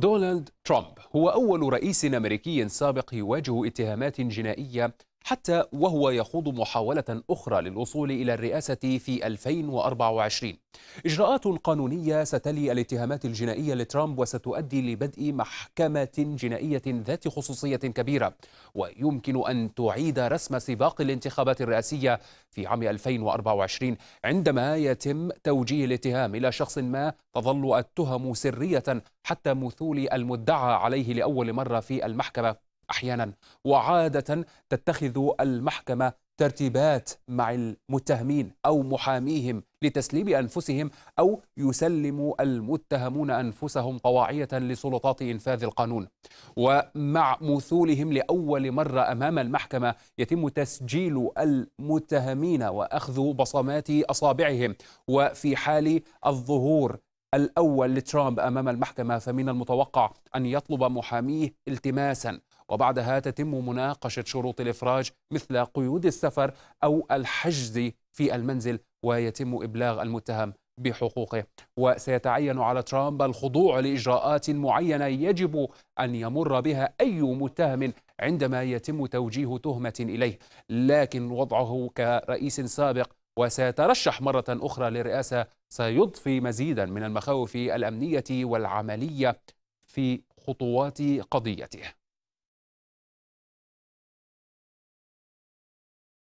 دونالد ترامب هو أول رئيس أمريكي سابق يواجه اتهامات جنائية حتى وهو يخوض محاولة أخرى للوصول إلى الرئاسة في 2024 إجراءات قانونية ستلي الاتهامات الجنائية لترامب وستؤدي لبدء محكمة جنائية ذات خصوصية كبيرة ويمكن أن تعيد رسم سباق الانتخابات الرئاسية في عام 2024 عندما يتم توجيه الاتهام إلى شخص ما تظل التهم سرية حتى مثول المدعى عليه لأول مرة في المحكمة أحيانا وعادة تتخذ المحكمة ترتيبات مع المتهمين أو محاميهم لتسليم أنفسهم أو يسلم المتهمون أنفسهم طواعية لسلطات إنفاذ القانون ومع مثولهم لأول مرة أمام المحكمة يتم تسجيل المتهمين وأخذ بصمات أصابعهم وفي حال الظهور الأول لترامب أمام المحكمة فمن المتوقع أن يطلب محاميه التماسا وبعدها تتم مناقشة شروط الإفراج مثل قيود السفر أو الحجز في المنزل ويتم إبلاغ المتهم بحقوقه وسيتعين على ترامب الخضوع لإجراءات معينة يجب أن يمر بها أي متهم عندما يتم توجيه تهمة إليه لكن وضعه كرئيس سابق وسيترشح مرة أخرى للرئاسة سيضفي مزيدا من المخاوف الأمنية والعملية في خطوات قضيته